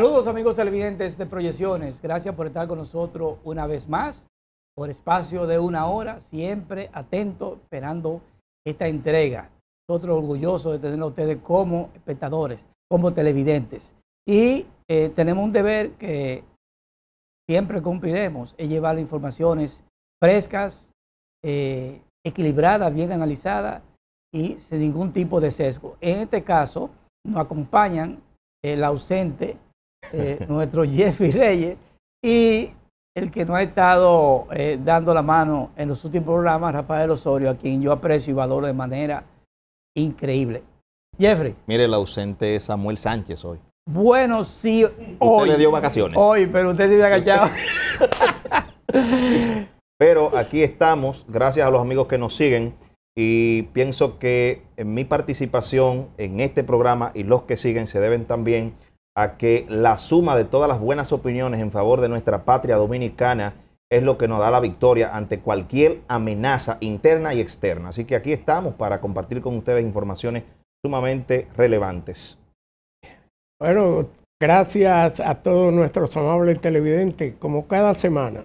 Saludos amigos televidentes de Proyecciones. Gracias por estar con nosotros una vez más, por espacio de una hora, siempre atento, esperando esta entrega. Nosotros orgullosos de tener a ustedes como espectadores, como televidentes. Y eh, tenemos un deber que siempre cumpliremos, es llevar informaciones frescas, eh, equilibradas, bien analizadas y sin ningún tipo de sesgo. En este caso, nos acompañan el ausente eh, nuestro Jeffrey Reyes, y el que no ha estado eh, dando la mano en los últimos programas, Rafael Osorio, a quien yo aprecio y valoro de manera increíble. Jeffrey. Mire, el ausente Samuel Sánchez hoy. Bueno, sí, hoy. le dio vacaciones. Hoy, pero usted se había agachado. pero aquí estamos, gracias a los amigos que nos siguen. Y pienso que en mi participación en este programa y los que siguen se deben también que la suma de todas las buenas opiniones en favor de nuestra patria dominicana es lo que nos da la victoria ante cualquier amenaza interna y externa. Así que aquí estamos para compartir con ustedes informaciones sumamente relevantes. Bueno, gracias a todos nuestros amables televidentes, como cada semana,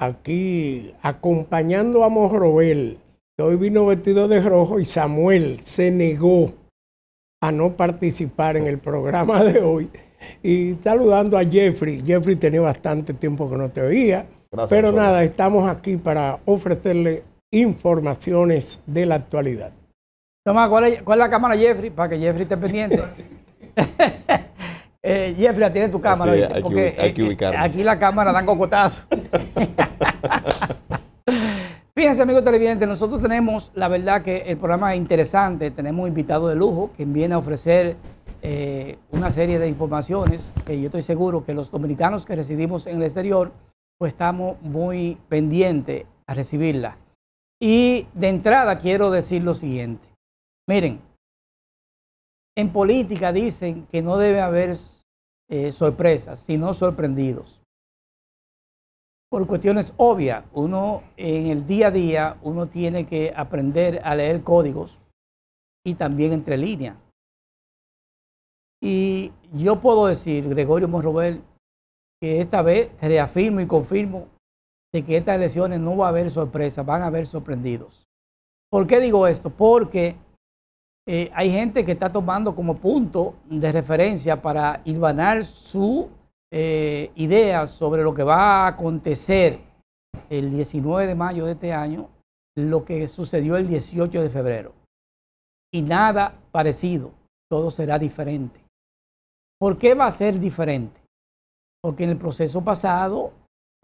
aquí acompañando a Mojrobel, que hoy vino vestido de rojo y Samuel se negó a no participar en el programa de hoy. Y saludando a Jeffrey. Jeffrey tenía bastante tiempo que no te oía. pero nada, estamos aquí para ofrecerle informaciones de la actualidad. Tomás, ¿cuál es, la cámara, Jeffrey? Para que Jeffrey esté pendiente. Eh, Jeffrey, tiene tu cámara. Eh, aquí la cámara dan cocotazo. Fíjense, amigos televidentes, nosotros tenemos, la verdad que el programa es interesante, tenemos un invitado de lujo que viene a ofrecer eh, una serie de informaciones que yo estoy seguro que los dominicanos que residimos en el exterior, pues estamos muy pendientes a recibirla. Y de entrada quiero decir lo siguiente. Miren, en política dicen que no debe haber eh, sorpresas, sino sorprendidos. Por cuestiones obvias, uno en el día a día, uno tiene que aprender a leer códigos y también entre líneas. Y yo puedo decir, Gregorio Monrobel, que esta vez reafirmo y confirmo de que estas elecciones no va a haber sorpresas, van a haber sorprendidos. ¿Por qué digo esto? Porque eh, hay gente que está tomando como punto de referencia para hilvanar su eh, ideas sobre lo que va a acontecer el 19 de mayo de este año, lo que sucedió el 18 de febrero. Y nada parecido, todo será diferente. ¿Por qué va a ser diferente? Porque en el proceso pasado,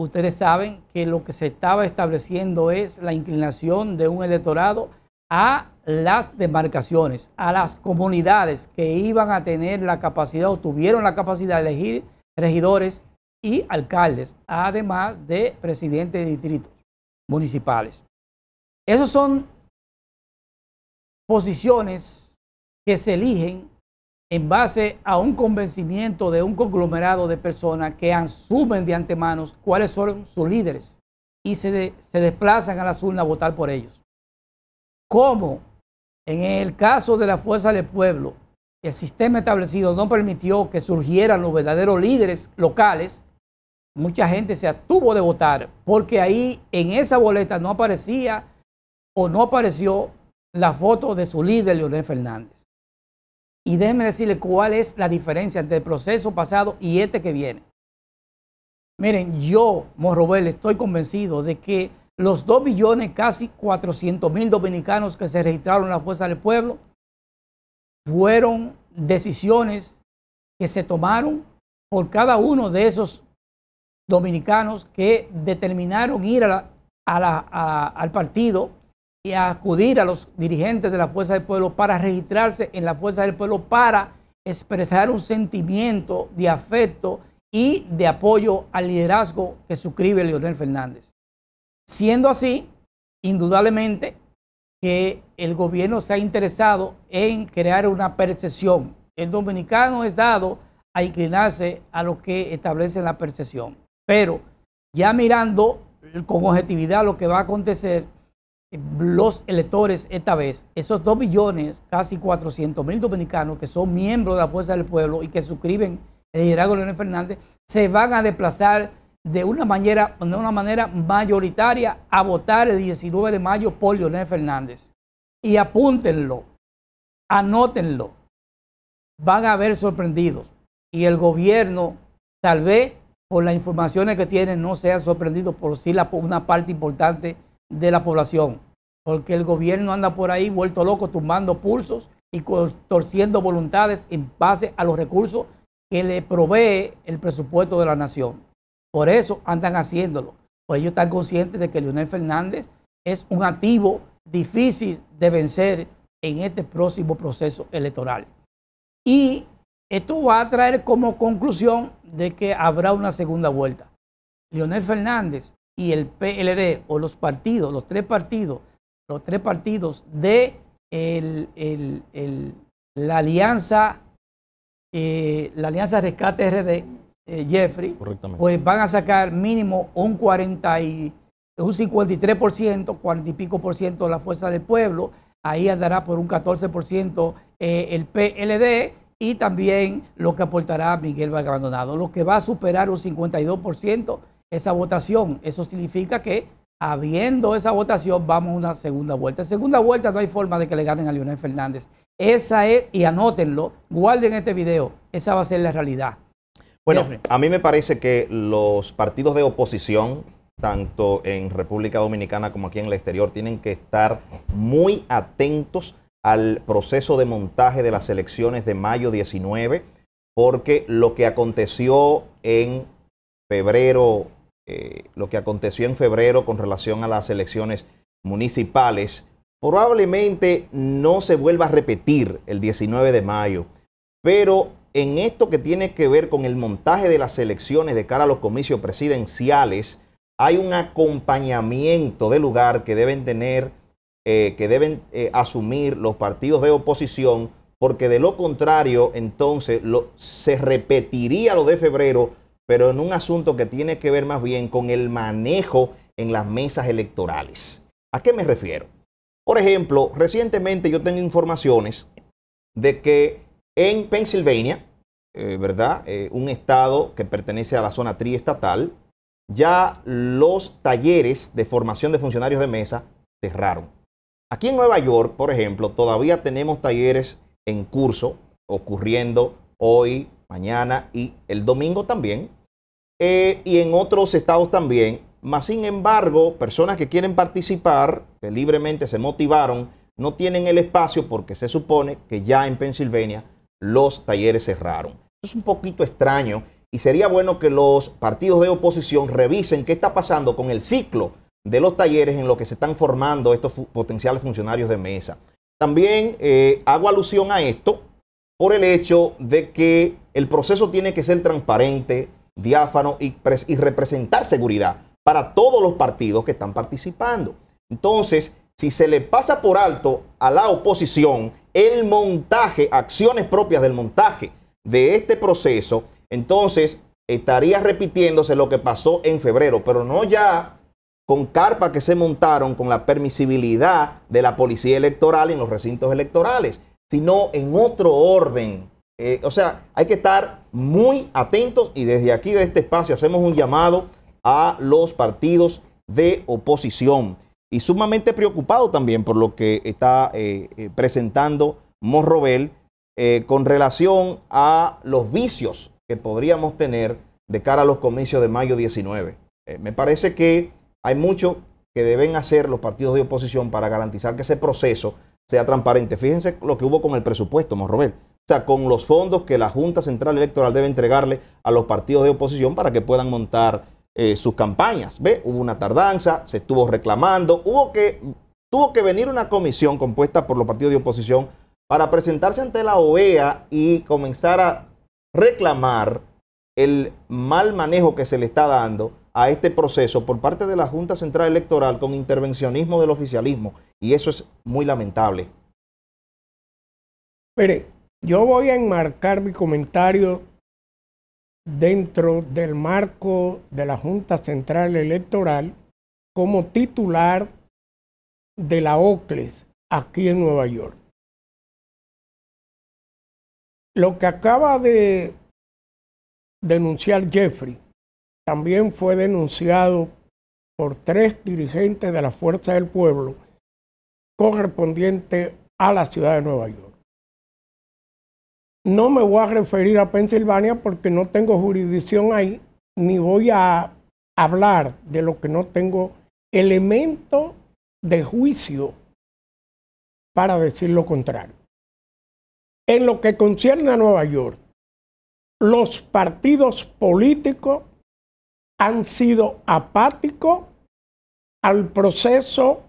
ustedes saben que lo que se estaba estableciendo es la inclinación de un electorado a las demarcaciones, a las comunidades que iban a tener la capacidad o tuvieron la capacidad de elegir regidores y alcaldes, además de presidentes de distritos municipales. Esas son posiciones que se eligen en base a un convencimiento de un conglomerado de personas que asumen de antemano cuáles son sus líderes y se, se desplazan a las urnas a votar por ellos. Como en el caso de la Fuerza del Pueblo, el sistema establecido no permitió que surgieran los verdaderos líderes locales, mucha gente se abstuvo de votar porque ahí en esa boleta no aparecía o no apareció la foto de su líder, Leonel Fernández. Y déjenme decirle cuál es la diferencia entre el proceso pasado y este que viene. Miren, yo, Morrobel, estoy convencido de que los 2 millones, casi 400 mil dominicanos que se registraron en la Fuerza del Pueblo, fueron decisiones que se tomaron por cada uno de esos dominicanos que determinaron ir al partido y acudir a los dirigentes de la Fuerza del Pueblo para registrarse en la Fuerza del Pueblo para expresar un sentimiento de afecto y de apoyo al liderazgo que suscribe Leonel Fernández. Siendo así, indudablemente, que el gobierno se ha interesado en crear una percepción. El dominicano es dado a inclinarse a lo que establece la percepción. Pero ya mirando con objetividad lo que va a acontecer, los electores esta vez, esos 2 millones, casi 400 mil dominicanos que son miembros de la Fuerza del Pueblo y que suscriben el liderazgo Fernández, se van a desplazar de una manera, de una manera mayoritaria a votar el 19 de mayo por Leonel Fernández. Y apúntenlo, anótenlo. Van a ver sorprendidos. Y el gobierno, tal vez por las informaciones que tiene, no sea sorprendido por sí la, una parte importante de la población. Porque el gobierno anda por ahí vuelto loco, tumbando pulsos y torciendo voluntades en base a los recursos que le provee el presupuesto de la nación. Por eso andan haciéndolo. Pues ellos están conscientes de que Leonel Fernández es un activo difícil de vencer en este próximo proceso electoral. Y esto va a traer como conclusión de que habrá una segunda vuelta. Leonel Fernández y el PLD o los partidos, los tres partidos, los tres partidos de la alianza, eh, la alianza Rescate RD eh, Jeffrey, pues van a sacar mínimo un 40 un 53%, 40 y pico por ciento de la fuerza del pueblo, ahí andará por un 14% eh, el PLD y también lo que aportará Miguel Vargas lo que va a superar un 52% esa votación. Eso significa que habiendo esa votación, vamos a una segunda vuelta. segunda vuelta no hay forma de que le ganen a Leonel Fernández. Esa es, y anótenlo, guarden este video, esa va a ser la realidad. Bueno, a mí me parece que los partidos de oposición, tanto en República Dominicana como aquí en el exterior, tienen que estar muy atentos al proceso de montaje de las elecciones de mayo 19, porque lo que aconteció en febrero, eh, lo que aconteció en febrero con relación a las elecciones municipales, probablemente no se vuelva a repetir el 19 de mayo, pero en esto que tiene que ver con el montaje de las elecciones de cara a los comicios presidenciales, hay un acompañamiento de lugar que deben tener, eh, que deben eh, asumir los partidos de oposición, porque de lo contrario, entonces se repetiría lo de febrero, pero en un asunto que tiene que ver más bien con el manejo en las mesas electorales. ¿A qué me refiero? Por ejemplo, recientemente yo tengo informaciones de que en Pensilvania, eh, ¿verdad? Eh, un estado que pertenece a la zona triestatal, ya los talleres de formación de funcionarios de mesa cerraron. Aquí en Nueva York, por ejemplo, todavía tenemos talleres en curso, ocurriendo hoy, mañana y el domingo también, eh, y en otros estados también. Mas, sin embargo, personas que quieren participar, que libremente se motivaron, no tienen el espacio porque se supone que ya en Pensilvania los talleres cerraron. es un poquito extraño y sería bueno que los partidos de oposición revisen qué está pasando con el ciclo de los talleres en los que se están formando estos potenciales funcionarios de mesa. También eh, hago alusión a esto por el hecho de que el proceso tiene que ser transparente, diáfano y representar seguridad para todos los partidos que están participando. Entonces, si se le pasa por alto a la oposición el montaje, acciones propias del montaje de este proceso, entonces estaría repitiéndose lo que pasó en febrero, pero no ya con carpas que se montaron con la permisibilidad de la policía electoral en los recintos electorales, sino en otro orden. Eh, o sea, hay que estar muy atentos y desde aquí, de este espacio, hacemos un llamado a los partidos de oposición y sumamente preocupado también por lo que está eh, eh, presentando Morrobel eh, con relación a los vicios que podríamos tener de cara a los comicios de mayo 19. me parece que hay mucho que deben hacer los partidos de oposición para garantizar que ese proceso sea transparente. Fíjense lo que hubo con el presupuesto, Morrobel. O sea, con los fondos que la Junta Central Electoral debe entregarle a los partidos de oposición para que puedan montar eh, sus campañas. ¿Ve? Hubo una tardanza, se estuvo reclamando, hubo que, tuvo que venir una comisión compuesta por los partidos de oposición para presentarse ante la OEA y comenzar a reclamar el mal manejo que se le está dando a este proceso por parte de la Junta Central Electoral con intervencionismo del oficialismo. Y eso es muy lamentable. Mire, yo voy a enmarcar mi comentario dentro del marco de la Junta Central Electoral como titular de la OCLES aquí en Nueva York. Lo que acaba de denunciar Jeffrey también fue denunciado por tres dirigentes de la Fuerza del Pueblo correspondiente a la ciudad de Nueva York. No me voy a referir a Pensilvania porque no tengo jurisdicción ahí, ni voy a hablar de lo que no tengo elemento de juicio para decir lo contrario. En lo que concierne a Nueva York, los partidos políticos han sido apáticos al proceso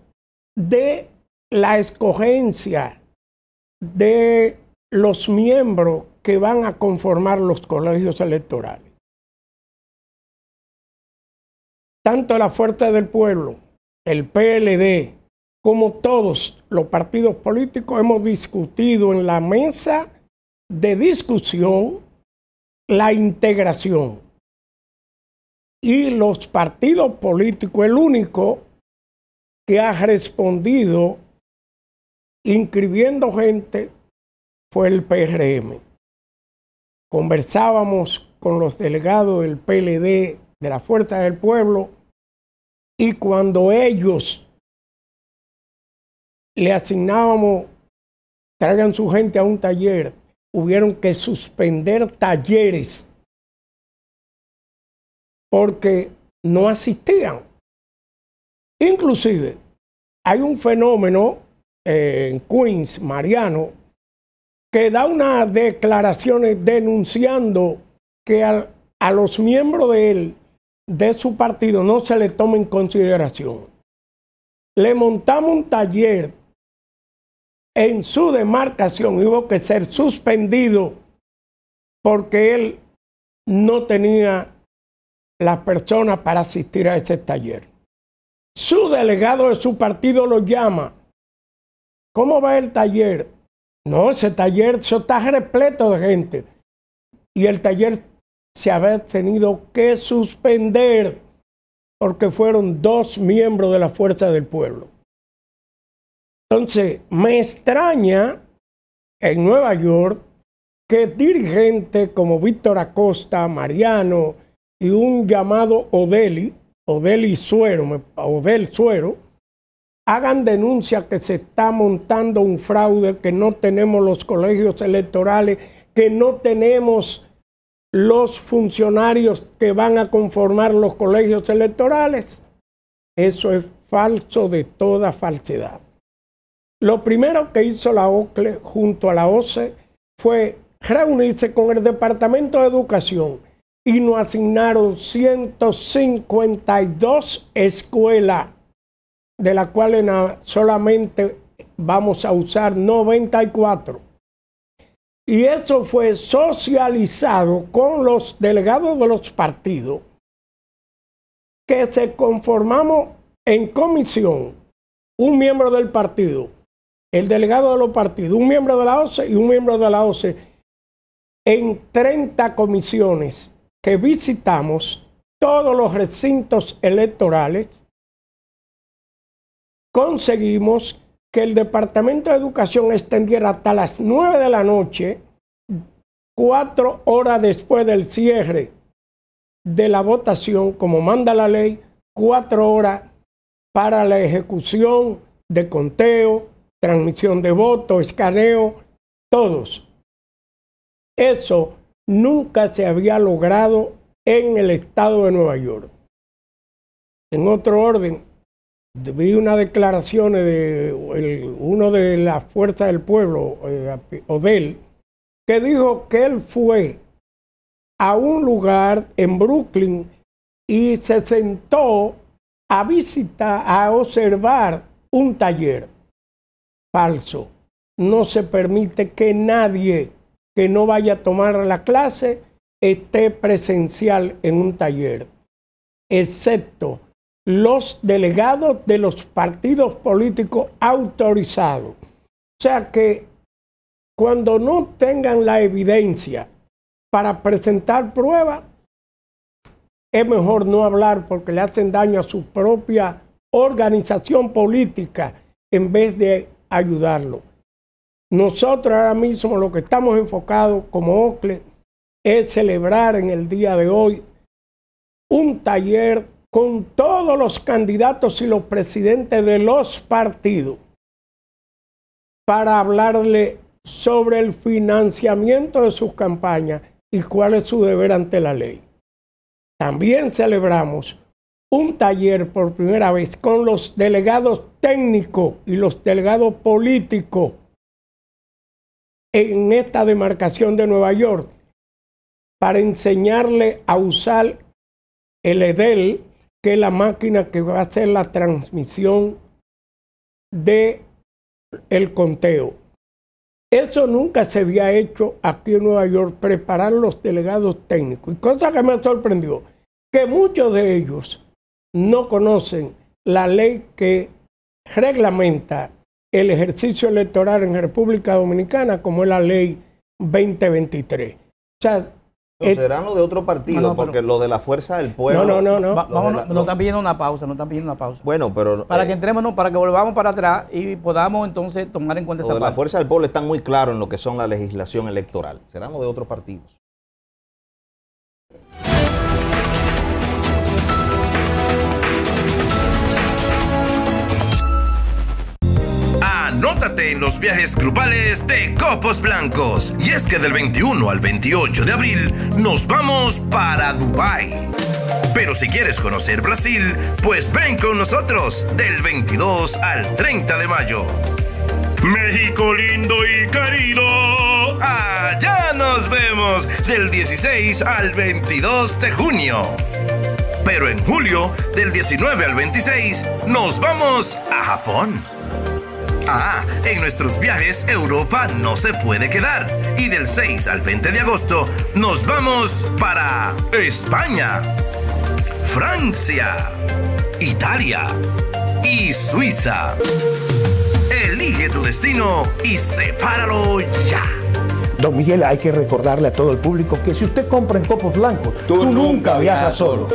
de la escogencia de los miembros que van a conformar los colegios electorales. Tanto la Fuerza del Pueblo, el PLD, como todos los partidos políticos hemos discutido en la mesa de discusión la integración. Y los partidos políticos, el único que ha respondido inscribiendo gente el PRM. Conversábamos con los delegados del PLD de la Fuerza del Pueblo y cuando ellos le asignábamos, traigan su gente a un taller, hubieron que suspender talleres porque no asistían. Inclusive, hay un fenómeno eh, en Queens, Mariano, que da unas declaraciones denunciando que a, los miembros de él, de su partido, no se le toma en consideración. Le montamos un taller en su demarcación y hubo que ser suspendido porque él no tenía las personas para asistir a ese taller. Su delegado de su partido lo llama. ¿Cómo va el taller? No, ese taller, está repleto de gente. Y el taller se había tenido que suspender porque fueron dos miembros de la Fuerza del Pueblo. Entonces, me extraña en Nueva York que dirigentes como Víctor Acosta, Mariano y un llamado Odeli, Odeli Suero, Odel Suero, hagan denuncia que se está montando un fraude, que no tenemos los colegios electorales, que no tenemos los funcionarios que van a conformar los colegios electorales. Eso es falso de toda falsedad. Lo primero que hizo la OCLE junto a la OCE fue reunirse con el Departamento de Educación y nos asignaron 152 escuelas de las cuales solamente vamos a usar 94. Y eso fue socializado con los delegados de los partidos que se conformamos en comisión, un miembro del partido, el delegado de los partidos, un miembro de la OCE y un miembro de la OCE, en 30 comisiones que visitamos todos los recintos electorales conseguimos que el Departamento de Educación extendiera hasta las 9 de la noche, cuatro horas después del cierre de la votación, como manda la ley, cuatro horas para la ejecución de conteo, transmisión de votos, escaneo, todos. Eso nunca se había logrado en el estado de Nueva York. En otro orden, vi una declaración de uno de las fuerzas del pueblo, eh, Odell, que dijo que él fue a un lugar en Brooklyn y se sentó a visitar, a observar un taller. Falso. No se permite que nadie que no vaya a tomar la clase esté presencial en un taller, excepto los delegados de los partidos políticos autorizados. O sea que cuando no tengan la evidencia para presentar pruebas, es mejor no hablar porque le hacen daño a su propia organización política en vez de ayudarlo. Nosotros ahora mismo lo que estamos enfocados como OCLE es celebrar en el día de hoy un taller con todos los candidatos y los presidentes de los partidos para hablarle sobre el financiamiento de sus campañas y cuál es su deber ante la ley. También celebramos un taller por primera vez con los delegados técnicos y los delegados políticos en esta demarcación de Nueva York para enseñarle a usar el EDEL, que la máquina que va a hacer la transmisión de el conteo. Eso nunca se había hecho aquí en Nueva York, preparar los delegados técnicos. Y cosa que me sorprendió, que muchos de ellos no conocen la ley que reglamenta el ejercicio electoral en República Dominicana, como es la ley 2023. O sea, eh, serán los de otro partido, porque lo los de la fuerza del pueblo. No, no, no, no. nos están pidiendo una pausa, no están pidiendo una pausa. Bueno, pero. Para eh, que entremos, no, para que volvamos para atrás y podamos entonces tomar en cuenta los Lo de La fuerza del pueblo está muy claros en lo que son la legislación electoral. Serán los de otros partidos. en los viajes grupales de Copos Blancos. Y es que del 21 al 28 de abril nos vamos para Dubai. Pero si quieres conocer Brasil, pues ven con nosotros del 22 al 30 de mayo. México lindo y querido. Allá nos vemos del 16 al 22 de junio. Pero en julio, del 19 al 26, nos vamos a Japón. Ah, en nuestros viajes Europa no se puede quedar. Y del 6 al 20 de agosto nos vamos para España, Francia, Italia y Suiza. Elige tu destino y sepáralo ya. Don Miguel, hay que recordarle a todo el público que si usted compra en copos blancos, tú, nunca viajas solo.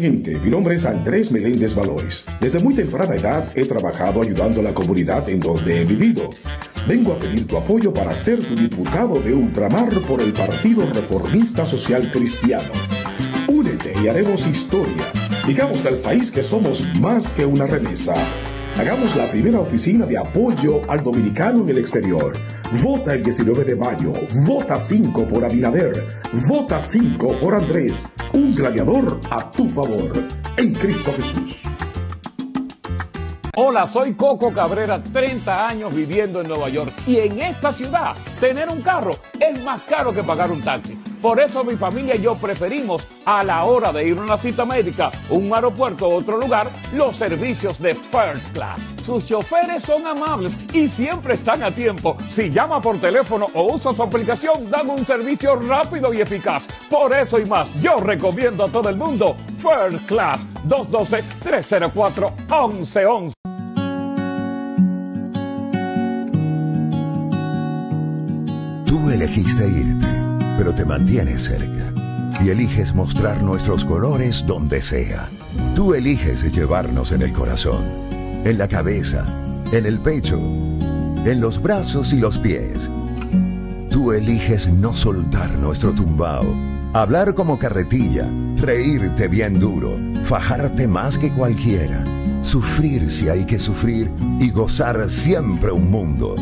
mi nombre es Andrés Meléndez Valores. Desde muy temprana edad he trabajado ayudando a la comunidad en donde he vivido. Vengo a pedir tu apoyo para ser tu diputado de ultramar por el Partido Reformista Social Cristiano. Únete y haremos historia. Digamos al país que somos más que una remesa. Hagamos la primera oficina de apoyo al dominicano en el exterior. Vota el 19 de mayo. Vota 5 por Abinader. Vota 5 por Andrés. Un gladiador a tu favor. En Cristo Jesús. Hola, soy Coco Cabrera, 30 años viviendo en Nueva York. Y en esta ciudad, tener un carro es más caro que pagar un taxi. Por eso mi familia y yo preferimos a la hora de ir a una cita médica, un aeropuerto u otro lugar, los servicios de First Class. Sus choferes son amables y siempre están a tiempo. Si llama por teléfono o usa su aplicación, dan un servicio rápido y eficaz. Por eso y más, yo recomiendo a todo el mundo First Class 212-304-1111. Tú elegiste irte pero te mantienes cerca. Y eliges mostrar nuestros colores donde sea. Tú eliges llevarnos en el corazón, en la cabeza, en el pecho, en los brazos y los pies. Tú eliges no soltar nuestro tumbao, hablar como carretilla, reírte bien duro, fajarte más que cualquiera, sufrir si hay que sufrir y gozar siempre un mundo.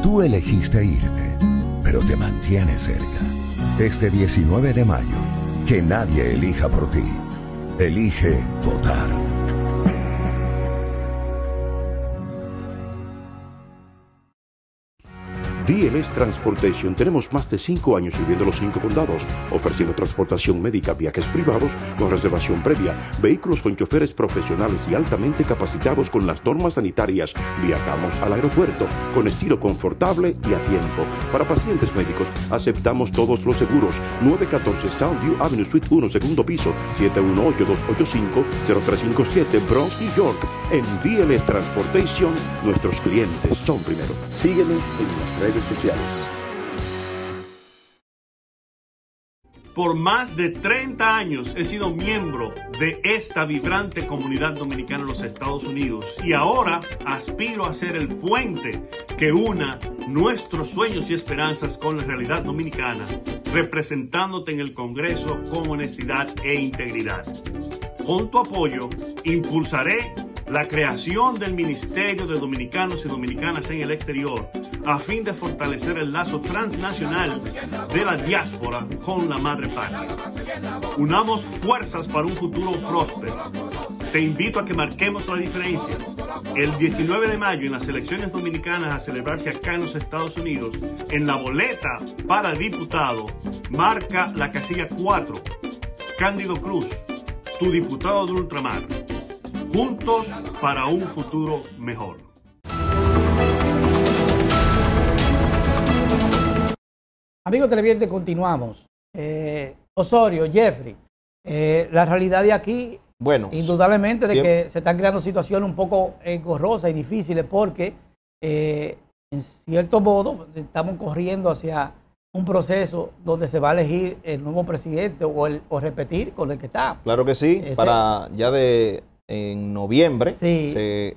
Tú elegiste irte, pero te mantienes cerca. Este 19 de mayo, que nadie elija por ti. Elige votar. DLS Transportation tenemos más de cinco años sirviendo los cinco condados, ofreciendo transportación médica, viajes privados con reservación previa, vehículos con choferes profesionales y altamente capacitados con las normas sanitarias. Viajamos al aeropuerto con estilo confortable y a tiempo. Para pacientes médicos aceptamos todos los seguros. 914 Soundview Avenue Suite 1, segundo piso, 718-285-0357, Bronx, New York. En DLS Transportation, nuestros clientes son primero. Síguenos en las redes sociales. Por más de 30 años he sido miembro de esta vibrante comunidad dominicana en los Estados Unidos y ahora aspiro a ser el puente que una nuestros sueños y esperanzas con la realidad dominicana, representándote en el Congreso con honestidad e integridad. Con tu apoyo, impulsaré la creación del Ministerio de Dominicanos y Dominicanas en el exterior, a fin de fortalecer el lazo transnacional de la diáspora con la madre patria. Unamos fuerzas para un futuro próspero. Te invito a que marquemos la diferencia. El 19 de mayo en las elecciones dominicanas a celebrarse acá en los Estados Unidos, en la boleta para diputado, marca la casilla 4. Cándido Cruz, tu diputado de ultramar juntos para un futuro mejor. Amigos televidentes, continuamos. Eh, Osorio, Jeffrey, eh, la realidad de aquí, bueno, indudablemente, de que se están creando situaciones un poco engorrosas y difíciles porque, eh, en cierto modo, estamos corriendo hacia un proceso donde se va a elegir el nuevo presidente o, repetir con el que está. Claro que sí, para ya de en noviembre.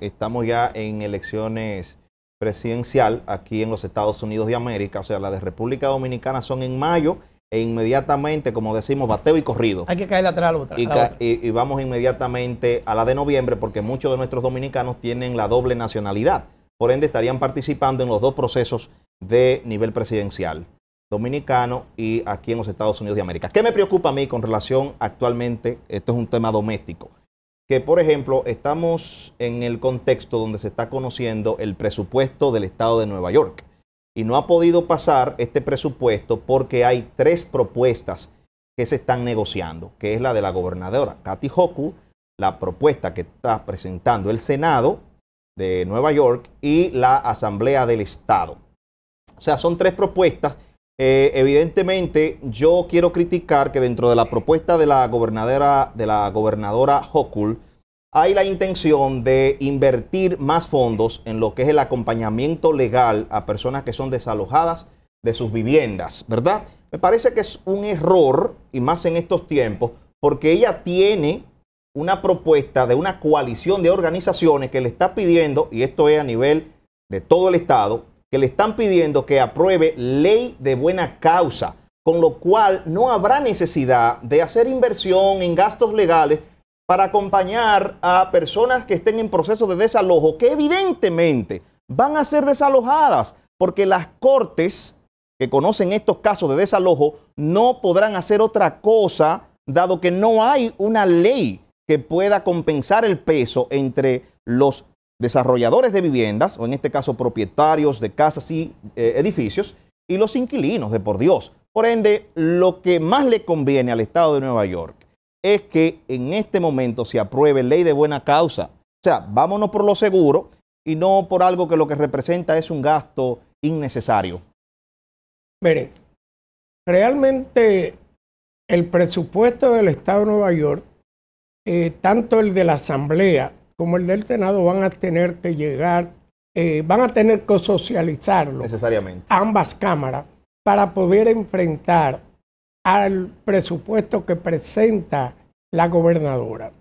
estamos ya en elecciones presidencial aquí en los Estados Unidos de América, o sea, las de República Dominicana son en mayo e inmediatamente, como decimos, bateo y corrido. Hay que caer atrás a la y vamos inmediatamente a la de noviembre porque muchos de nuestros dominicanos tienen la doble nacionalidad. Por ende, estarían participando en los dos procesos de nivel presidencial dominicano y aquí en los Estados Unidos de América. ¿Qué me preocupa a mí con relación actualmente? Esto es un tema doméstico que, por ejemplo, estamos en el contexto donde se está conociendo el presupuesto del Estado de Nueva York. Y no ha podido pasar este presupuesto porque hay tres propuestas que se están negociando, que es la de la gobernadora Kathy Hoku, la propuesta que está presentando el Senado de Nueva York y la Asamblea del Estado. O sea, son tres propuestas eh, evidentemente, yo quiero criticar que dentro de la propuesta de la gobernadora, de la gobernadora Hochul, hay la intención de invertir más fondos en lo que es el acompañamiento legal a personas que son desalojadas de sus viviendas, ¿verdad? Me parece que es un error, y más en estos tiempos, porque ella tiene una propuesta de una coalición de organizaciones que le está pidiendo, y esto es a nivel de todo el Estado, que le están pidiendo que apruebe ley de buena causa, con lo cual no habrá necesidad de hacer inversión en gastos legales para acompañar a personas que estén en proceso de desalojo, que evidentemente van a ser desalojadas, porque las cortes que conocen estos casos de desalojo no podrán hacer otra cosa, dado que no hay una ley que pueda compensar el peso entre los desarrolladores de viviendas, o en este caso propietarios de casas y eh, edificios, y los inquilinos, de por Dios. Por ende, lo que más le conviene al Estado de Nueva York es que en este momento se apruebe ley de buena causa. O sea, vámonos por lo seguro y no por algo que lo que representa es un gasto innecesario. Miren, realmente el presupuesto del Estado de Nueva York, eh, tanto el de la Asamblea como el del Senado van a tener que llegar, eh, van a tener que socializarlo. Necesariamente. Ambas cámaras para poder enfrentar al presupuesto que presenta la gobernadora.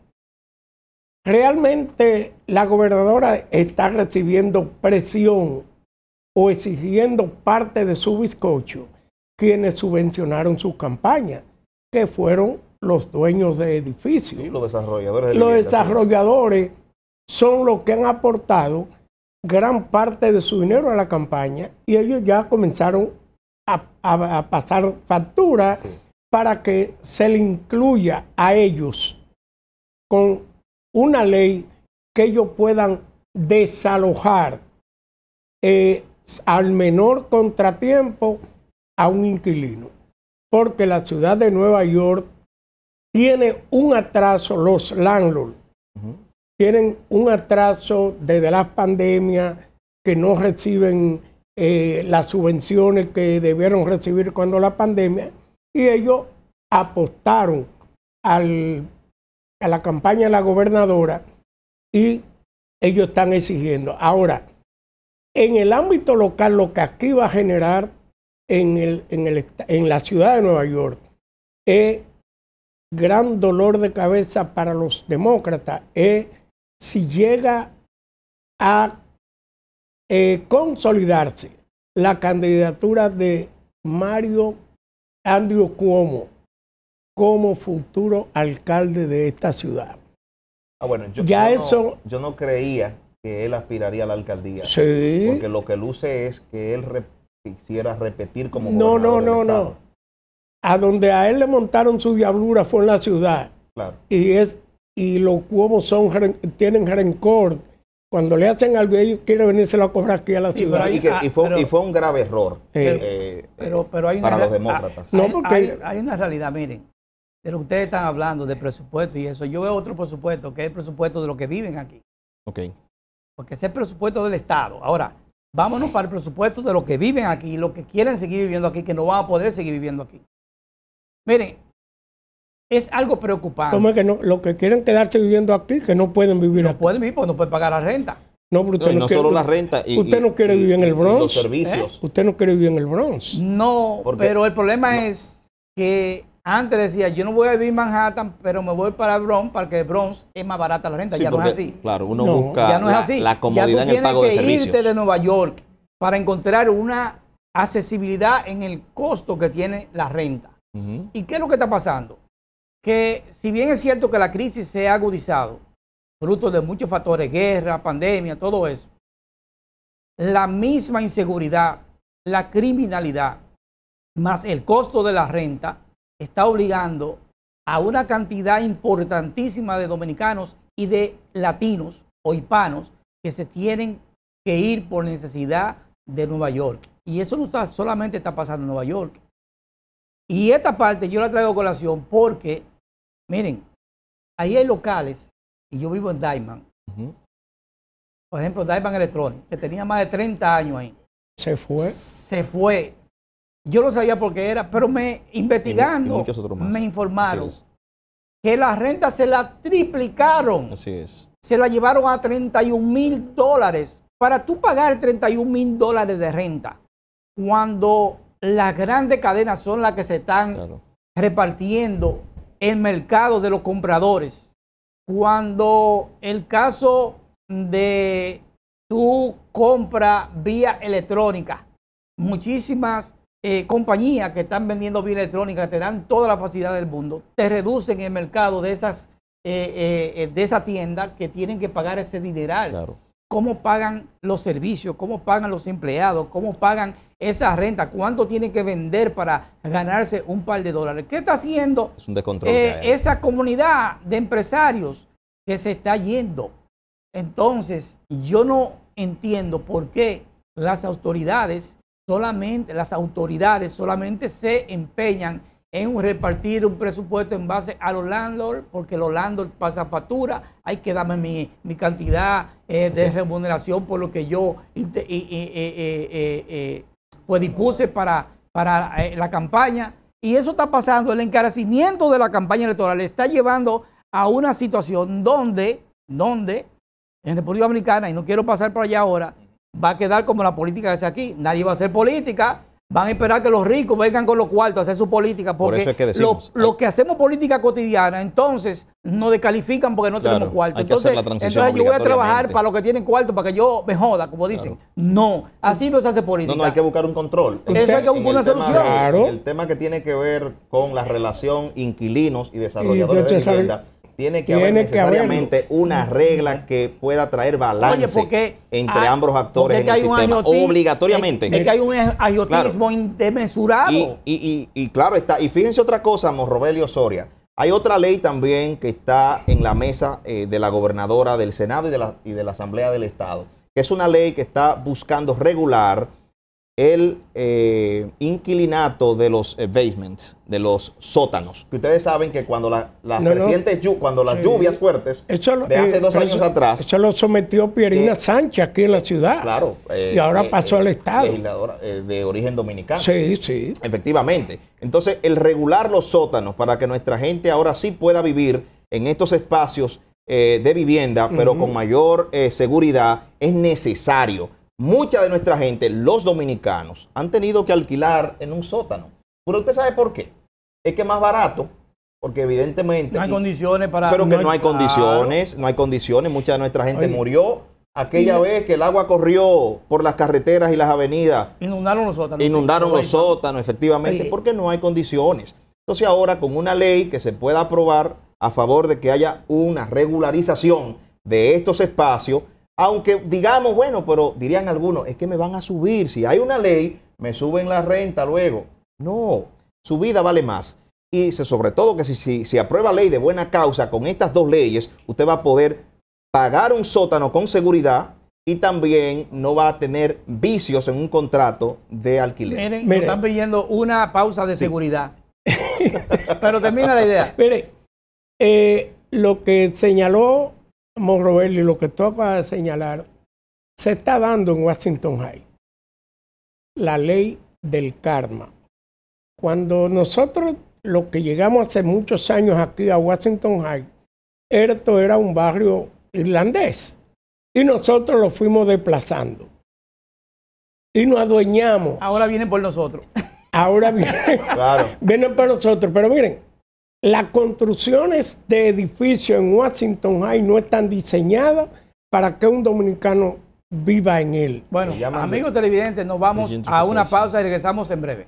Realmente la gobernadora está recibiendo presión o exigiendo parte de su bizcocho quienes subvencionaron su campaña, que fueron los dueños de edificios. Y los desarrolladores. De los desarrolladores son los que han aportado gran parte de su dinero a la campaña y ellos ya comenzaron a, pasar factura para que se le incluya a ellos con una ley que ellos puedan desalojar eh, al menor contratiempo a un inquilino. Porque la ciudad de Nueva York tiene un atraso, los landlords, tienen un atraso desde las pandemias, que no reciben eh, las subvenciones que debieron recibir cuando la pandemia, y ellos apostaron a la campaña de la gobernadora y ellos están exigiendo. Ahora, en el ámbito local, lo que aquí va a generar en, en la ciudad de Nueva York es gran dolor de cabeza para los demócratas, es si llega a eh, consolidarse la candidatura de Mario Andrew Cuomo como futuro alcalde de esta ciudad. Ah, bueno, yo, ya No, yo no creía que él aspiraría a la alcaldía. Sí. Porque lo que luce es que él quisiera repetir como... No, no, no, no. A donde a él le montaron su diablura fue en la ciudad. Claro. Y es y los cuomos son, tienen rencor. Cuando le hacen algo, ellos quieren venirse a cobrar aquí a la ciudad. y, fue, un grave error eh, eh, pero, hay una, para los ah, demócratas. Hay, una realidad, miren, Pero ustedes están hablando, de presupuesto y eso. Yo veo otro presupuesto, que es el presupuesto de los que viven aquí. Porque ese es el presupuesto del Estado. Ahora, vámonos para el presupuesto de los que viven aquí, los que quieren seguir viviendo aquí, que no van a poder seguir viviendo aquí. Miren, es algo preocupante. Como que no, que quieren quedarse viviendo aquí, que no pueden vivir no No pueden vivir, porque no pueden pagar la renta. No, pero usted no, solo la renta. usted no quiere vivir en el Bronx. servicios. ¿Eh? Usted no quiere vivir en el Bronx. No, pero el problema es que antes decía, yo no voy a vivir en Manhattan, pero me voy para el Bronx, porque el Bronx es más barata la renta. ya no es así. Claro, uno busca la, comodidad en el pago de servicios. Tienes que irte de Nueva York para encontrar una accesibilidad en el costo que tiene la renta. ¿Y qué es lo que está pasando? que si bien es cierto que la crisis se ha agudizado, fruto de muchos factores, guerra, pandemia, todo eso, la misma inseguridad, la criminalidad, más el costo de la renta, está obligando a una cantidad importantísima de dominicanos y de latinos o hispanos que se tienen que ir por necesidad de Nueva York. Y eso no está, solamente está pasando en Nueva York, y esta parte yo la traigo colación porque, miren, ahí hay locales, y yo vivo en Diamond. Por ejemplo, Diamond Electronic, que tenía más de 30 años ahí. Se fue. Se fue. Yo no sabía por qué era, pero me investigando, me informaron que las rentas se la triplicaron. Así es. Se la llevaron a 31 mil dólares. Para tú pagar 31 mil dólares de renta, cuando las grandes cadenas son las que se están repartiendo el mercado de los compradores. Cuando el caso de tu compra vía electrónica, muchísimas eh, compañías que están vendiendo vía electrónica te dan toda la facilidad del mundo, te reducen el mercado de esas eh, eh, de esa tienda que tienen que pagar ese dineral. ¿Cómo pagan los servicios? ¿Cómo pagan los empleados? ¿Cómo pagan esa renta, cuánto tiene que vender para ganarse un par de dólares. ¿Qué está haciendo eh, esa comunidad de empresarios que se está yendo? Entonces, yo no entiendo por qué las autoridades solamente, las autoridades solamente se empeñan en repartir un presupuesto en base a los landlords, porque los landlords pasa factura, hay que darme mi, cantidad eh, de remuneración por lo que yo pues dispuse para, eh, la campaña. Y eso está pasando, el encarecimiento de la campaña electoral está llevando a una situación donde, donde en República Dominicana, y no quiero pasar por allá ahora, va a quedar como la política desde aquí. Nadie va a hacer política, Van a esperar que los ricos vengan con los cuartos a hacer su política, porque Por que lo, que hacemos política cotidiana, entonces nos descalifican porque no tenemos cuartos. Entonces, entonces yo voy a trabajar para los que tienen cuarto para que yo me joda, como dicen. No, así no se hace política. No, no, hay que buscar un control. Eso hay que buscar una solución. El tema que tiene que ver con la relación inquilinos y desarrolladores de, tiene que haber necesariamente una regla que pueda traer balance entre ambos actores en el sistema, obligatoriamente. Es, que hay un ayotismo claro. Y, claro está. Y fíjense otra cosa, Morrobelio Soria. Hay otra ley también que está en la mesa eh, de la gobernadora del Senado y de la, y de la Asamblea del Estado, que es una ley que está buscando regular el eh, inquilinato de los eh, basements, de los sótanos. Que ustedes saben que cuando la, las cuando las lluvias fuertes de hace eh, dos años atrás. Eso lo sometió Pierina Sánchez aquí en la ciudad. Claro. y ahora pasó al Estado. de origen dominicano. Sí, sí. Efectivamente. Entonces, el regular los sótanos para que nuestra gente ahora sí pueda vivir en estos espacios de vivienda, pero con mayor seguridad, es necesario mucha de nuestra gente, los dominicanos, han tenido que alquilar en un sótano. Pero usted sabe por qué. Es que es más barato, porque evidentemente... No hay condiciones para... Pero que no hay, condiciones, no hay condiciones. Mucha de nuestra gente murió aquella vez que el agua corrió por las carreteras y las avenidas. Inundaron los sótanos. Inundaron los sótanos, efectivamente, porque no hay condiciones. Entonces ahora con una ley que se pueda aprobar a favor de que haya una regularización de estos espacios aunque digamos, bueno, pero dirían algunos, es que me van a subir. Si hay una ley, me suben la renta luego. No, su vida vale más. Y sobre todo que si se si, aprueba ley de buena causa con estas dos leyes, usted va a poder pagar un sótano con seguridad y también no va a tener vicios en un contrato de alquiler. Miren, me están pidiendo una pausa de seguridad. Pero termina la idea. Mire, eh, lo que señaló Morroel, y lo que tú acabas de señalar, se está dando en Washington High la ley del karma. Cuando nosotros, lo que llegamos hace muchos años aquí a Washington High, esto era un barrio irlandés y nosotros lo fuimos desplazando y nos adueñamos. Ahora vienen por nosotros. Ahora vienen, vienen por nosotros, pero miren, las construcciones de edificios en Washington High no están diseñadas para que un dominicano viva en él. Bueno, amigos televidentes, nos vamos a una pausa y regresamos en breve.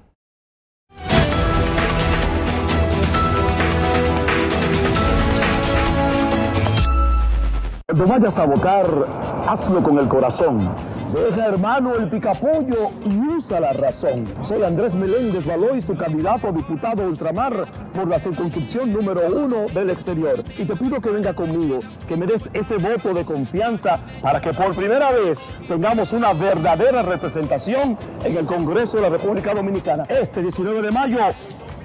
vayas a hazlo con el corazón Deja hermano el picapollo y usa la razón. Soy Andrés Meléndez Valois, tu candidato a diputado ultramar por la circunscripción número uno del exterior. Y te pido que venga conmigo, que me des ese voto de confianza para que por primera vez tengamos una verdadera representación en el Congreso de la República Dominicana. Este 19 de mayo,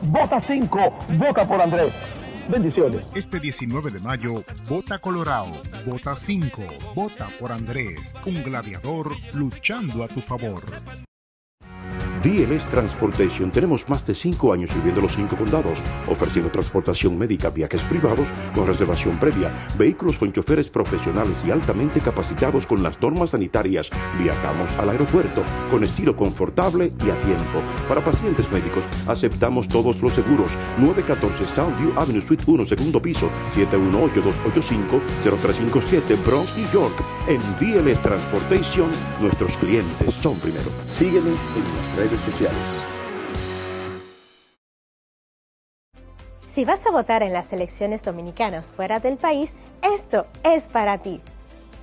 vota 5, vota por Andrés. Bendiciones. Este 19 de mayo, vota Colorado, vota 5, vota por Andrés, un gladiador luchando a tu favor. DLS Transportation tenemos más de cinco años sirviendo los cinco condados, ofreciendo transportación médica, viajes privados con reservación previa, vehículos con choferes profesionales y altamente capacitados con las normas sanitarias. Viajamos al aeropuerto con estilo confortable y a tiempo. Para pacientes médicos aceptamos todos los seguros. 914 Soundview Avenue Suite 1, segundo piso, 718-285-0357, Bronx, New York. En DLS Transportation, nuestros clientes son primero. Síguenos en las redes sociales. Si vas a votar en las elecciones dominicanas fuera del país, esto es para ti.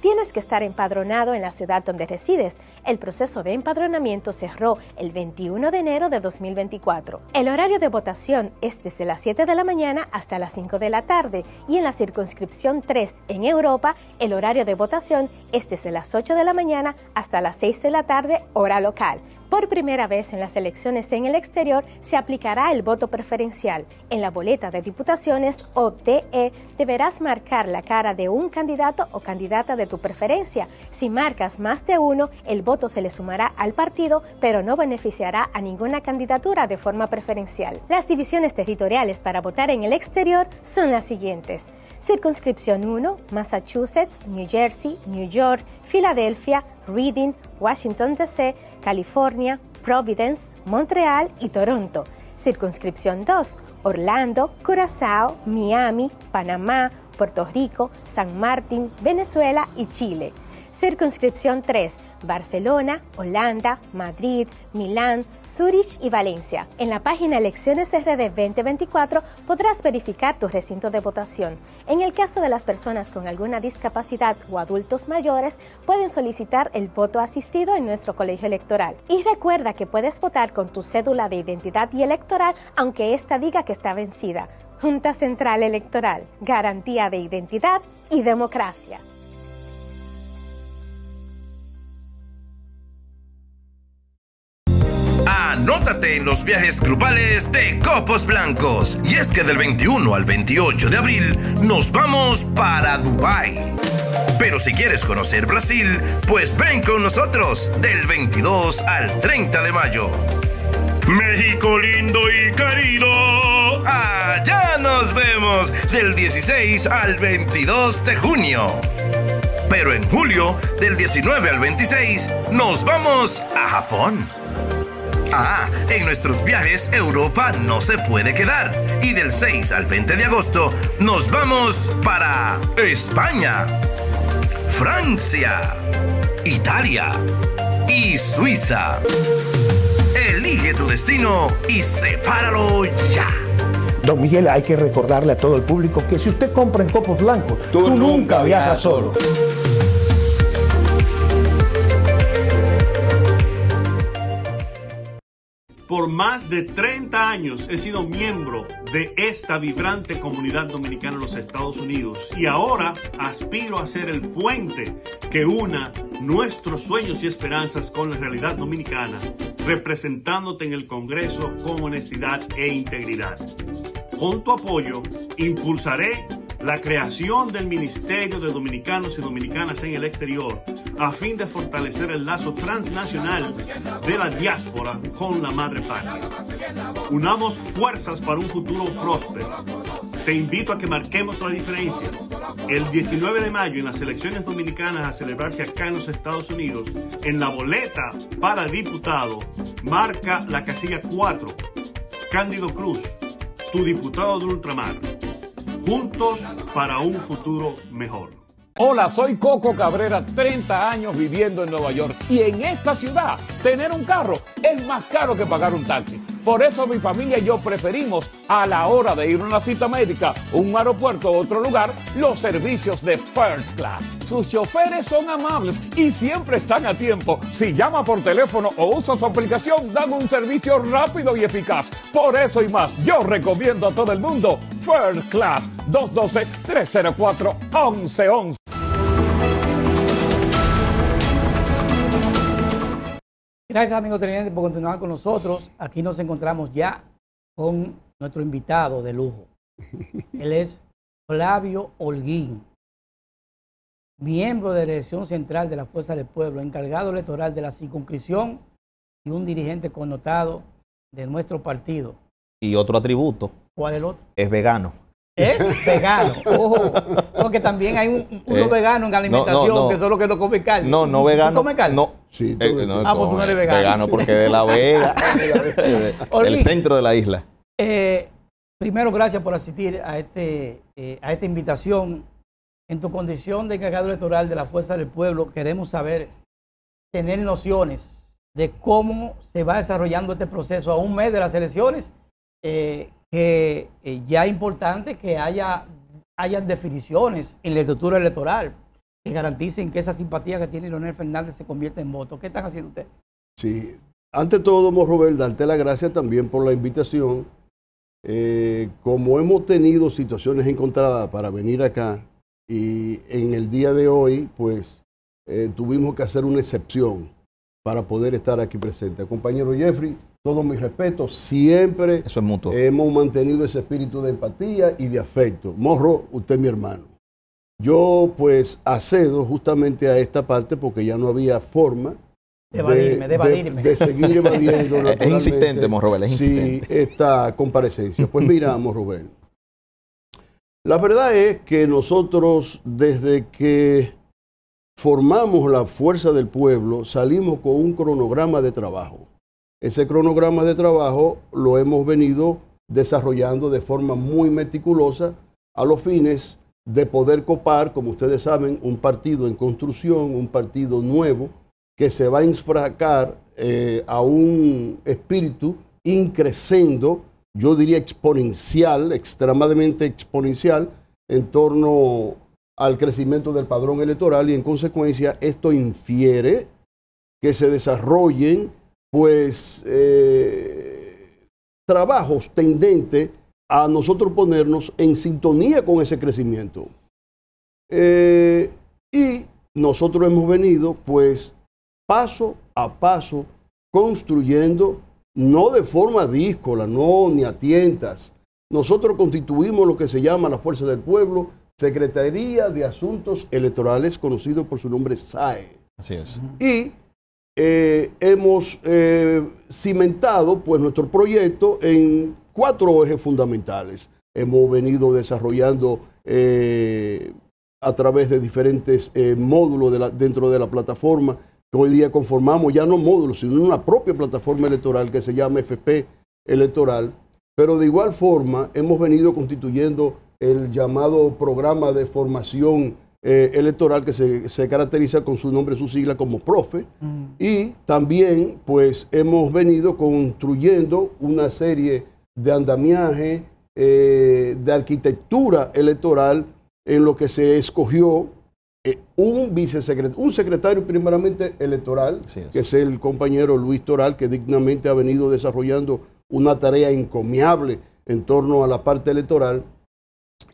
Tienes que estar empadronado en la ciudad donde resides. El proceso de empadronamiento cerró el 21 de enero de 2024. El horario de votación es desde las 7 de la mañana hasta las 5 de la tarde y en la circunscripción 3 en Europa el horario de votación es desde las 8 de la mañana hasta las 6 de la tarde hora local. Por primera vez en las elecciones en el exterior se aplicará el voto preferencial. En la boleta de diputaciones o TE deberás marcar la cara de un candidato o candidata de tu preferencia. Si marcas más de uno, el voto se le sumará al partido, pero no beneficiará a ninguna candidatura de forma preferencial. Las divisiones territoriales para votar en el exterior son las siguientes. Circunscripción 1, Massachusetts, New Jersey, New York, Filadelfia, Reading, Washington DC, California, Providence, Montreal y Toronto. Circunscripción 2, Orlando, Curazao, Miami, Panamá, Puerto Rico, San Martín, Venezuela y Chile circunscripción 3, Barcelona, Holanda, Madrid, Milán, Zurich y Valencia. En la página Elecciones RD 2024 podrás verificar tu recinto de votación. En el caso de las personas con alguna discapacidad o adultos mayores, pueden solicitar el voto asistido en nuestro colegio electoral. Y recuerda que puedes votar con tu cédula de identidad y electoral aunque esta diga que está vencida. Junta Central Electoral, garantía de identidad y democracia. Anótate en los viajes grupales de Copos Blancos. Y es que del 21 al 28 de abril nos vamos para Dubai. Pero si quieres conocer Brasil, pues ven con nosotros del 22 al 30 de mayo. México lindo y querido. Allá nos vemos del 16 al 22 de junio. Pero en julio, del 19 al 26, nos vamos a Japón. Ah, en nuestros viajes Europa no se puede quedar. Y del 6 al 20 de agosto nos vamos para España, Francia, Italia y Suiza. Elige tu destino y sepáralo ya. Don Miguel, hay que recordarle a todo el público que si usted compra en copos blancos, tú, nunca viajas solo. Por más de 30 años he sido miembro de esta vibrante comunidad dominicana en los Estados Unidos y ahora aspiro a ser el puente que una nuestros sueños y esperanzas con la realidad dominicana, representándote en el Congreso con honestidad e integridad. Con tu apoyo, impulsaré la creación del Ministerio de Dominicanos y Dominicanas en el exterior, a fin de fortalecer el lazo transnacional de la diáspora con la madre patria. Unamos fuerzas para un futuro próspero. Te invito a que marquemos la diferencia. El 19 de mayo en las elecciones dominicanas a celebrarse acá en los Estados Unidos, en la boleta para diputado, marca la casilla 4, Cándido Cruz, tu diputado de ultramar. Juntos para un futuro mejor. Hola, soy Coco Cabrera, 30 años viviendo en Nueva York y en esta ciudad tener un carro es más caro que pagar un taxi. Por eso mi familia y yo preferimos a la hora de ir a una cita médica, un aeropuerto u otro lugar, los servicios de First Class. Sus choferes son amables y siempre están a tiempo. Si llama por teléfono o usa su aplicación, dan un servicio rápido y eficaz. Por eso y más, yo recomiendo a todo el mundo First Class 212-304-1111. Gracias, amigo Teniente, por continuar con nosotros. Aquí nos encontramos ya con nuestro invitado de lujo. Él es Flavio Holguín, miembro de la Dirección Central de la Fuerza del Pueblo, encargado electoral de la circunscripción y un dirigente connotado de nuestro partido. Y otro atributo. ¿Cuál es el otro? Es vegano es vegano, porque también hay un, unos eh, veganos en la alimentación que que solo que no come carne. No, no vegano. no carne? No. Sí, eh, ah, pues tú, no, vegano. Vegano porque de La Vega, el centro de la isla. Eh, primero, gracias por asistir a, este, a esta invitación. En tu condición de encargado electoral de la Fuerza del Pueblo, queremos saber, tener nociones de cómo se va desarrollando este proceso a un mes de las elecciones. Eh, que eh, ya es importante que haya definiciones en la estructura electoral que garanticen que esa simpatía que tiene Leonel Fernández se convierta en voto. ¿Qué están haciendo ustedes? Sí, ante todo, Robert, darte las gracias también por la invitación. Eh, como hemos tenido situaciones encontradas para venir acá y en el día de hoy, pues eh, tuvimos que hacer una excepción para poder estar aquí presente. Compañero Jeffrey, todo mi respeto, siempre hemos mantenido ese espíritu de empatía y de afecto. Morro, usted mi hermano. Yo pues accedo justamente a esta parte porque ya no había forma de, seguir evadiendo. es insistente, es insistente. Sí, esta comparecencia. Pues mira, Morrobel, la verdad es que nosotros desde que formamos la fuerza del pueblo salimos con un cronograma de trabajo ese cronograma de trabajo lo hemos venido desarrollando de forma muy meticulosa a los fines de poder copar, como ustedes saben, un partido en construcción, un partido nuevo, que se va a enfracar eh, a un espíritu increciendo, yo diría exponencial, extremadamente exponencial, en torno al crecimiento del padrón electoral y en consecuencia esto infiere que se desarrollen pues eh, trabajos tendentes a nosotros ponernos en sintonía con ese crecimiento. Eh, y nosotros hemos venido pues paso a paso construyendo, no de forma díscola, no ni a tientas. Nosotros constituimos lo que se llama la Fuerza del Pueblo, Secretaría de Asuntos Electorales, conocido por su nombre SAE. Así es. Y eh, hemos eh, cimentado pues, nuestro proyecto en cuatro ejes fundamentales. Hemos venido desarrollando eh, a través de diferentes módulos dentro de la plataforma que hoy día conformamos, ya no módulos, sino una propia plataforma electoral que se llama FP Electoral. Pero de igual forma hemos venido constituyendo el llamado programa de formación eh, electoral que se, caracteriza con su nombre, su sigla como profe. Mm. Y también pues hemos venido construyendo una serie de andamiaje, eh, de arquitectura electoral en lo que se escogió eh, un vicesecretario, un secretario primeramente electoral, que es el compañero Luis Toral, que dignamente ha venido desarrollando una tarea encomiable en torno a la parte electoral.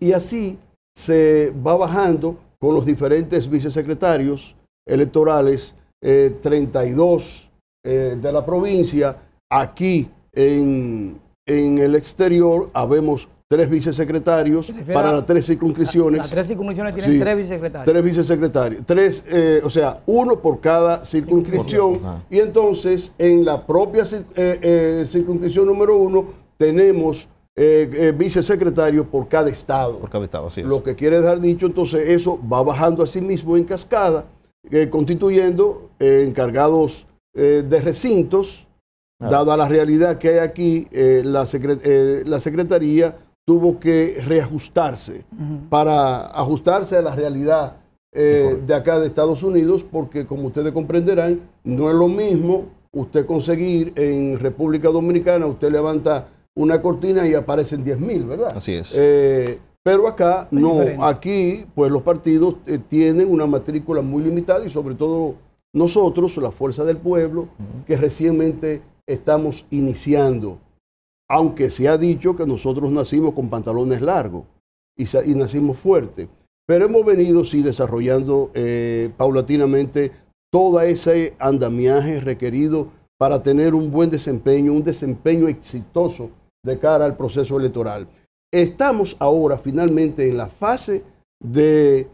Y así se va bajando con los diferentes vicesecretarios electorales, 32 eh, eh, de la provincia. Aquí en, el exterior habemos tres vicesecretarios para las tres circunscripciones. Las tres circunscripciones tienen tres vicesecretarios. Tres vicesecretarios. Eh, o sea, uno por cada circunscripción. y entonces, en la propia circunscripción número uno, tenemos eh, eh, vicesecretario por cada estado. Por cada estado, así Lo que quiere dejar dicho, entonces eso va bajando a sí mismo en cascada, eh, constituyendo encargados de recintos, Dado a la realidad que hay aquí, la, Secretaría tuvo que reajustarse para ajustarse a la realidad de acá de Estados Unidos, porque como ustedes comprenderán, no es lo mismo usted conseguir en República Dominicana, usted levanta una cortina y aparecen 10.000, ¿verdad? Así es. Eh, pero acá no, aquí pues los partidos eh, tienen una matrícula muy limitada y sobre todo nosotros, la fuerza del pueblo, que recientemente estamos iniciando. Aunque se ha dicho que nosotros nacimos con pantalones largos y, nacimos fuertes, pero hemos venido sí desarrollando eh, paulatinamente todo ese andamiaje requerido para tener un buen desempeño, un desempeño exitoso de cara al proceso electoral. Estamos ahora finalmente en la fase de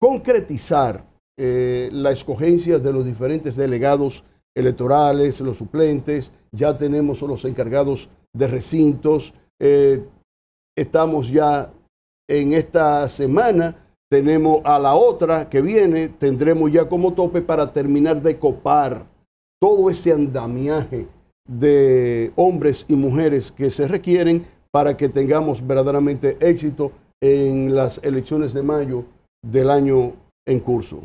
concretizar eh, la escogencia de los diferentes delegados electorales, los suplentes, ya tenemos los encargados de recintos, eh, estamos ya en esta semana, tenemos a la otra que viene, tendremos ya como tope para terminar de copar todo ese andamiaje de hombres y mujeres que se requieren para que tengamos verdaderamente éxito en las elecciones de mayo del año en curso.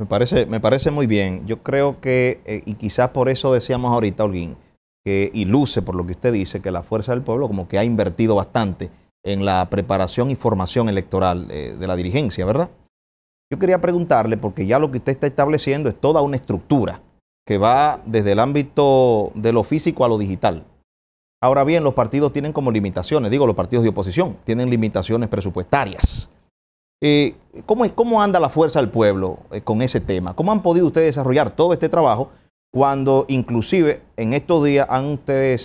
Me parece, me parece muy bien. Yo creo que, eh, y quizás por eso decíamos ahorita, Holguín, que, y luce por lo que usted dice, que la fuerza del pueblo como que ha invertido bastante en la preparación y formación electoral eh, de la dirigencia, ¿verdad? Yo quería preguntarle, porque ya lo que usted está estableciendo es toda una estructura que va desde el ámbito de lo físico a lo digital. Ahora bien, los partidos tienen como limitaciones, digo, los partidos de oposición tienen limitaciones presupuestarias. Eh, ¿cómo, ¿Cómo anda la fuerza del pueblo eh, con ese tema? ¿Cómo han podido ustedes desarrollar todo este trabajo cuando inclusive en estos días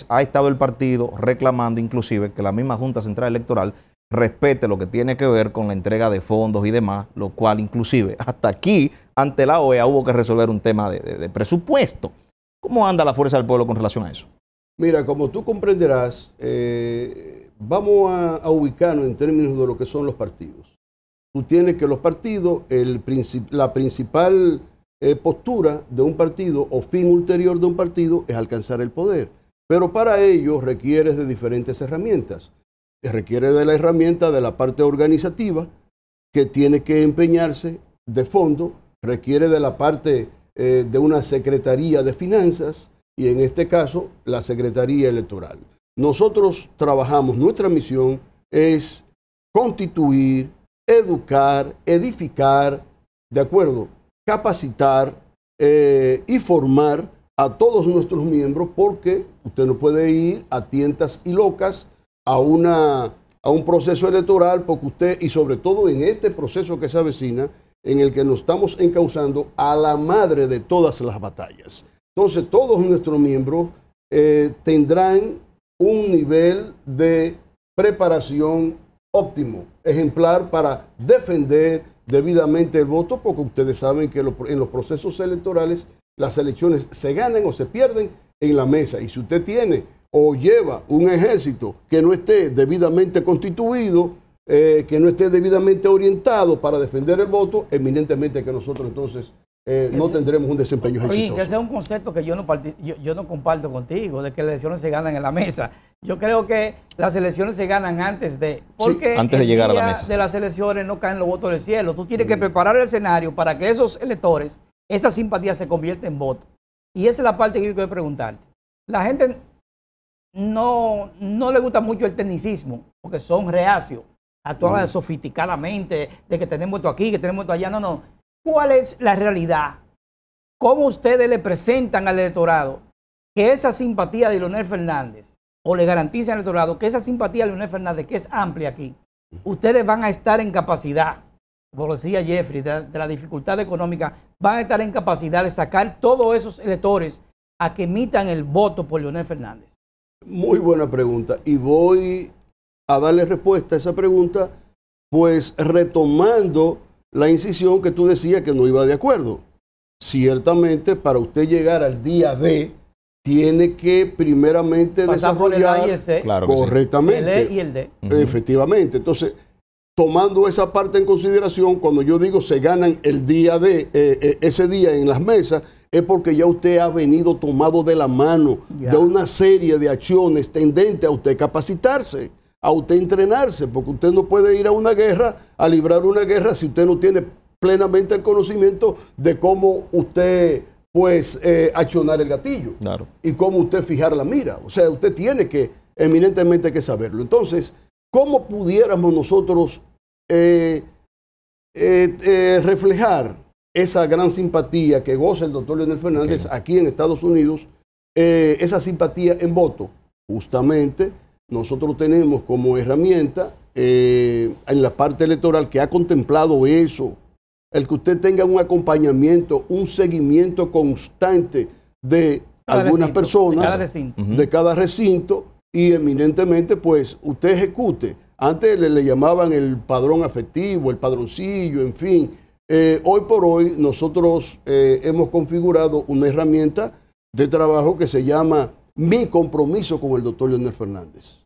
ha estado el partido reclamando inclusive que la misma Junta Central Electoral respete lo que tiene que ver con la entrega de fondos y demás, lo cual inclusive hasta aquí ante la OEA hubo que resolver un tema de, presupuesto. ¿Cómo anda la fuerza del pueblo con relación a eso? Mira, como tú comprenderás, eh, vamos a, ubicarnos en términos de lo que son los partidos. Tú tienes que los partidos, la principal eh, postura de un partido o fin ulterior de un partido es alcanzar el poder. Pero para ello requieres de diferentes herramientas. Requiere de la herramienta de la parte organizativa que tiene que empeñarse de fondo requiere de la parte eh, de una Secretaría de Finanzas y en este caso la Secretaría Electoral. Nosotros trabajamos, nuestra misión es constituir, educar, edificar, ¿de acuerdo? Capacitar eh, y formar a todos nuestros miembros porque usted no puede ir a tientas y locas a, una, a un proceso electoral porque usted, y sobre todo en este proceso que se avecina, en el que nos estamos encauzando a la madre de todas las batallas. Entonces, todos nuestros miembros eh, tendrán un nivel de preparación óptimo, ejemplar para defender debidamente el voto, porque ustedes saben que en los procesos electorales las elecciones se ganan o se pierden en la mesa. Y si usted tiene o lleva un ejército que no esté debidamente constituido, eh, que no esté debidamente orientado para defender el voto, eminentemente que nosotros entonces eh, no tendremos un desempeño oye, exitoso. ese es un concepto que yo no, comparto contigo, de que las elecciones se ganan en la mesa. Yo creo que las elecciones se ganan antes de... Porque antes de llegar a la mesa. De las elecciones no caen los votos del cielo. Tú tienes que preparar el escenario para que esos electores, esa simpatía se convierta en voto. Y esa es la parte que yo quiero preguntarte. La gente no le gusta mucho el tecnicismo, porque son reacios actuaba sofisticadamente, de que tenemos esto aquí, que tenemos esto allá. No, no. ¿Cuál es la realidad? ¿Cómo ustedes le presentan al electorado que esa simpatía de Leonel Fernández, o le garantizan al electorado que esa simpatía de Leonel Fernández, que es amplia aquí, ustedes van a estar en capacidad, como decía Jeffrey, de, de la dificultad económica, van a estar en capacidad de sacar todos esos electores a que emitan el voto por Leonel Fernández? Muy buena pregunta. Y voy a darle respuesta a esa pregunta, pues retomando la incisión que tú decías que no iba de acuerdo. Ciertamente, para usted llegar al día D, tiene que primeramente desarrollar correctamente. El e y el D. Efectivamente. Entonces, tomando esa parte en consideración, cuando yo digo se ganan el día D, eh, eh, ese día en las mesas, es porque ya usted ha venido tomado de la mano de una serie de acciones tendentes a usted capacitarse a usted entrenarse, porque usted no puede ir a una guerra, a librar una guerra, si usted no tiene plenamente el conocimiento de cómo usted, pues, eh, accionar el gatillo y cómo usted fijar la mira. O sea, usted tiene que, eminentemente, que saberlo. Entonces, ¿cómo pudiéramos nosotros eh, eh, eh, reflejar esa gran simpatía que goza el doctor Leonel Fernández aquí en Estados Unidos, esa simpatía en voto? Justamente nosotros tenemos como herramienta eh, en la parte electoral que ha contemplado eso, el que usted tenga un acompañamiento, un seguimiento constante de algunas personas, de cada, recinto, y eminentemente pues usted ejecute. Antes le, llamaban el padrón afectivo, el padroncillo, en fin. Eh, hoy por hoy nosotros eh, hemos configurado una herramienta de trabajo que se llama mi compromiso con el doctor Leonel Fernández.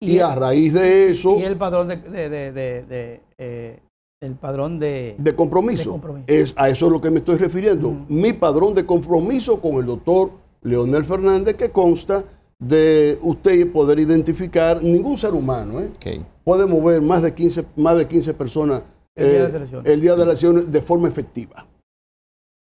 Y, a raíz de eso... Y el padrón de... Eh, el padrón de, compromiso. compromiso. Es, a eso es lo que me estoy refiriendo. Mi padrón de compromiso con el doctor Leonel Fernández que consta de usted poder identificar ningún ser humano. ¿eh? Puede mover más de 15, más de personas el, día de eh, la día de forma efectiva.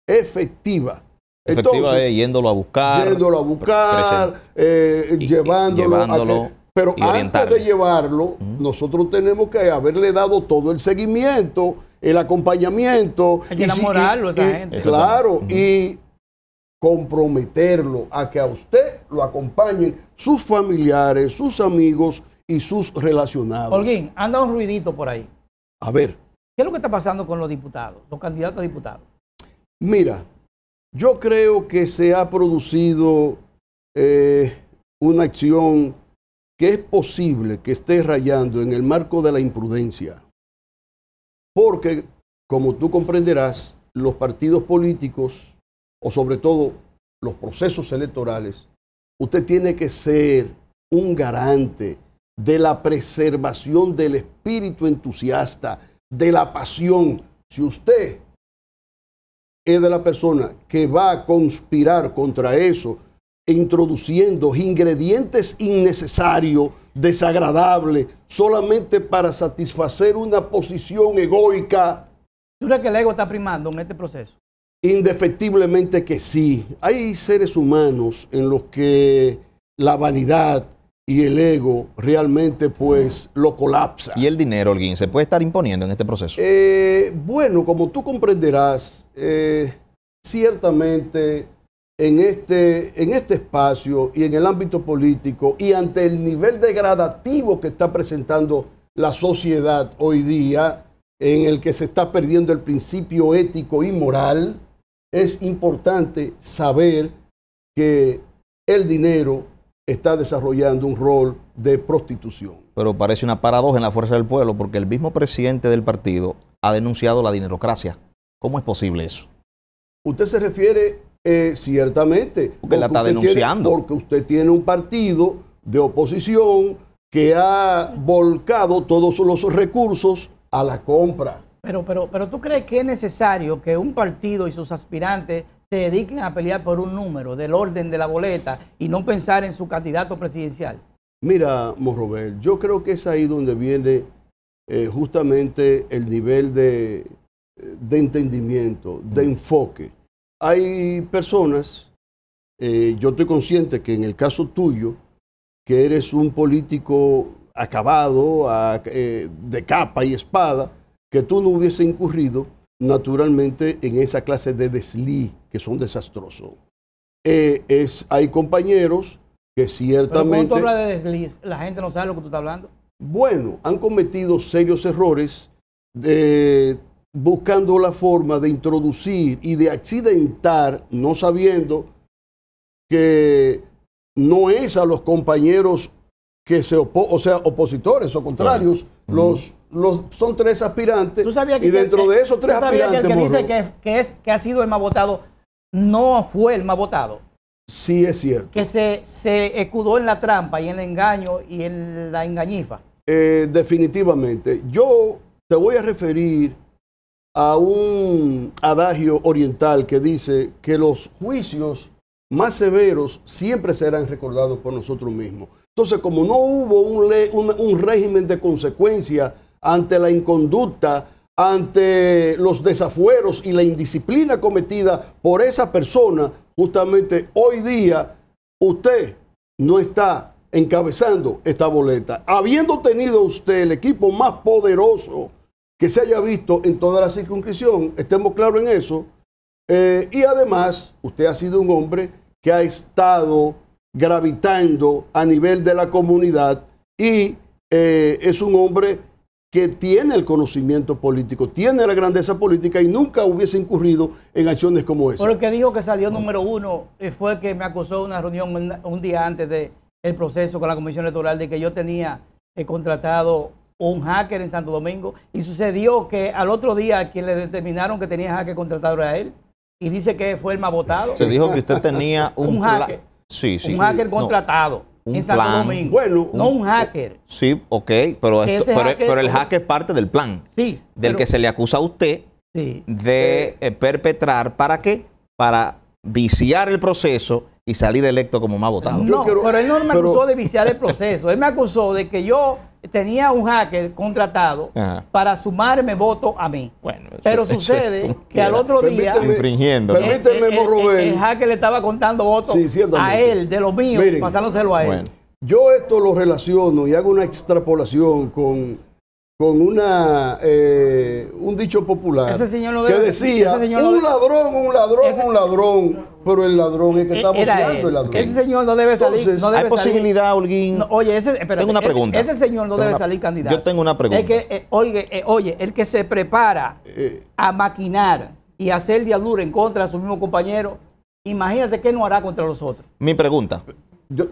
Efectiva. Entonces, eh, yéndolo a buscar. Yéndolo a buscar, eh, llevándolo, pero antes de llevarlo, nosotros tenemos que haberle dado todo el seguimiento, el acompañamiento. Hay que enamorarlo a esa gente. Claro, y comprometerlo a que a usted lo acompañen sus familiares, sus amigos y sus relacionados. Holguín, anda un ruidito por ahí. A ver. ¿Qué es lo que está pasando con los diputados, los candidatos a diputados? Mira, yo creo que se ha producido eh, una acción que es posible que esté rayando en el marco de la imprudencia. Porque, como tú comprenderás, los partidos políticos, o sobre todo los procesos electorales, usted tiene que ser un garante de la preservación del espíritu entusiasta, de la pasión. Si usted es de la persona que va a conspirar contra eso, introduciendo ingredientes innecesarios, desagradables, solamente para satisfacer una posición egoica. ¿Tú crees que el ego está primando en este proceso? Indefectiblemente que sí. Hay seres humanos en los que la vanidad, y el ego realmente pues lo colapsa. ¿Y el dinero, alguien, se puede estar imponiendo en este proceso? Eh, bueno, como tú comprenderás, eh, ciertamente en este, en este espacio y en el ámbito político y ante el nivel degradativo que está presentando la sociedad hoy día, en el que se está perdiendo el principio ético y moral, es importante saber que el dinero está desarrollando un rol de prostitución. Pero parece una paradoja en la fuerza del pueblo, porque el mismo presidente del partido ha denunciado la dinerocracia. ¿Cómo es posible eso? Usted se refiere eh, ciertamente. Porque, la está denunciando. porque usted tiene un partido de oposición que ha volcado todos los recursos a la compra. Pero, pero, pero tú crees que es necesario que un partido y sus aspirantes se dediquen a pelear por un número del orden de la boleta y no pensar en su candidato presidencial? Mira, Morrobel, yo creo que es ahí donde viene eh, justamente el nivel de, entendimiento, de enfoque. Hay personas, eh, yo estoy consciente que en el caso tuyo, que eres un político acabado, eh, de capa y espada, que tú no hubiese incurrido naturalmente en esa clase de desliz que son desastrosos. Eh, es, hay compañeros que ciertamente... tú hablas de desliz, la gente no sabe lo que tú estás hablando. Bueno, han cometido serios errores eh, buscando la forma de introducir y de accidentar, no sabiendo que no es a los compañeros que se o sea, opositores o contrarios, los son tres aspirantes. y dentro de esos tres ¿tú aspirantes. Que el que dice que, es, que ha sido el más votado no fue el más votado. Sí, es cierto. Que se, se escudó en la trampa y en el engaño y en la engañifa. Eh, definitivamente. Yo te voy a referir a un adagio oriental que dice que los juicios más severos siempre serán recordados por nosotros mismos. Entonces, como no hubo un régimen de consecuencia ante la inconducta, ante los desafueros y la indisciplina cometida por esa persona, justamente hoy día usted no está encabezando esta boleta. Habiendo tenido usted el equipo más poderoso que se haya visto en toda la circunscripción, estemos claros en eso, eh, y además usted ha sido un hombre que ha estado gravitando a nivel de la comunidad y eh, es un hombre que tiene el conocimiento político, tiene la grandeza política y nunca hubiese incurrido en acciones como esa. Por el que dijo que salió número uno eh, fue que me acusó de una reunión un día antes del proceso con la Comisión Electoral de que yo tenía eh, contratado un hacker en Santo Domingo y sucedió que al otro día a quien le determinaron que tenía hacker contratado era él y dice que fue el más votado. Se dijo que usted tenía un, hacker. Sí, sí, un hacker contratado un no un, hacker. Sí, ok, pero, pero, el hacker es parte del plan. Sí. Del que se le acusa a usted de eh, perpetrar. ¿Para qué? Para viciar el proceso y salir electo como más votado. No, pero él no me acusó de viciar el proceso. él me acusó de que yo tenía un hacker contratado para sumarme voto a mí. pero sucede que al otro día permíteme, El, hacker le estaba contando votos a él de los míos, pasándoselo a él. Yo esto lo relaciono y hago una extrapolación con con una eh, un dicho popular que decía un ladrón, un ladrón, un ladrón, pero el ladrón es que e- está buscando el ladrón. Ese señor no debe salir. hay posibilidad, Holguín. oye, ese, tengo una pregunta. Ese, señor no debe salir candidato. Yo tengo una pregunta. Es que, eh, oye, eh, oye, el que se prepara eh. a maquinar y hacer diadura en contra de su mismo compañero, imagínate qué no hará contra los otros. Mi pregunta. Yo,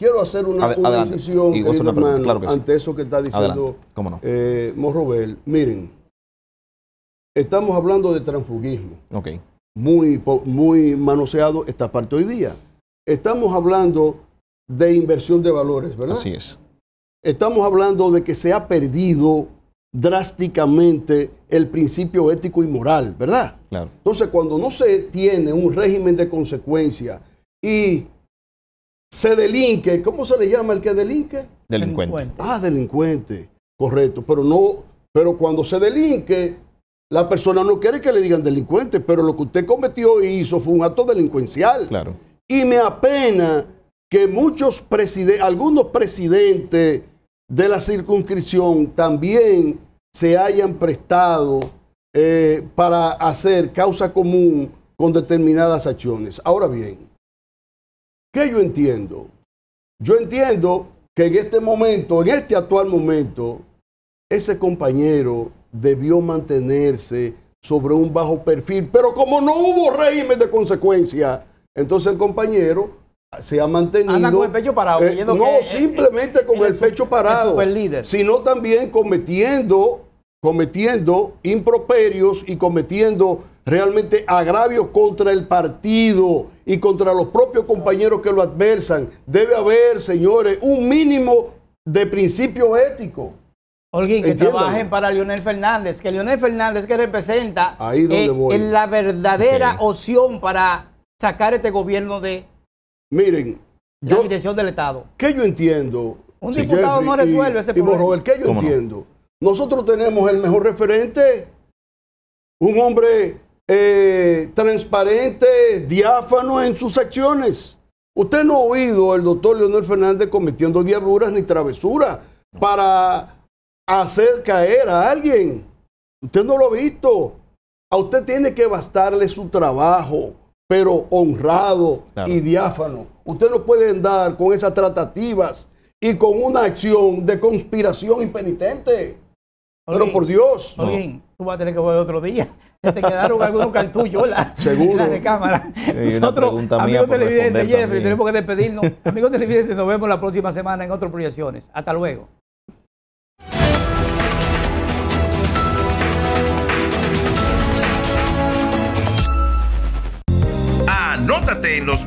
Quiero hacer una, decisión ante eso que está diciendo eh, Morrobel. Miren, estamos hablando de transfugismo. Muy, muy manoseado esta parte hoy día. Estamos hablando de inversión de valores, ¿verdad? Así es. Estamos hablando de que se ha perdido drásticamente el principio ético y moral, ¿verdad? Claro. Entonces, cuando no se tiene un régimen de consecuencia y se delinque. ¿Cómo se le llama el que delinque? Delincuente. Ah, delincuente. Correcto. Pero no, pero cuando se delinque, la persona no quiere que le digan delincuente, pero lo que usted cometió e hizo fue un acto delincuencial. Claro. Y me apena que muchos presidentes, algunos presidentes de la circunscripción también se hayan prestado eh, para hacer causa común con determinadas acciones. Ahora bien, ¿Qué yo entiendo? Yo entiendo que en este momento, en este actual momento, ese compañero debió mantenerse sobre un bajo perfil, pero como no hubo régimen de consecuencia, entonces el compañero se ha mantenido. Anda con el pecho parado. Eh, no simplemente eh, con el, pecho parado, sino también cometiendo, cometiendo improperios y cometiendo realmente agravios contra el partido y contra los propios compañeros que lo adversan. Debe haber, señores, un mínimo de principio ético. Olguín, que trabajen para Leonel Fernández, que Leonel Fernández que representa eh, la verdadera opción para sacar este gobierno de Miren, la dirección del Estado. ¿Qué yo entiendo? Un diputado no resuelve ese problema. Y ¿qué yo entiendo? Nosotros tenemos el mejor referente, un hombre eh, transparente, diáfano en sus acciones. Usted no ha oído al doctor Leonel Fernández cometiendo diabluras ni travesuras para hacer caer a alguien. Usted no lo ha visto. A usted tiene que bastarle su trabajo, pero honrado y diáfano. Usted no puede andar con esas tratativas y con una acción de conspiración impenitente. pero por Dios. tú vas a tener que volver otro día. te quedaron algunos cartuchos la, Seguro. de cámara. Nosotros, amigos televidentes, Jeffrey, tenemos que despedirnos. amigos televidentes, nos vemos la próxima semana en otras proyecciones. Hasta luego. Anótate en los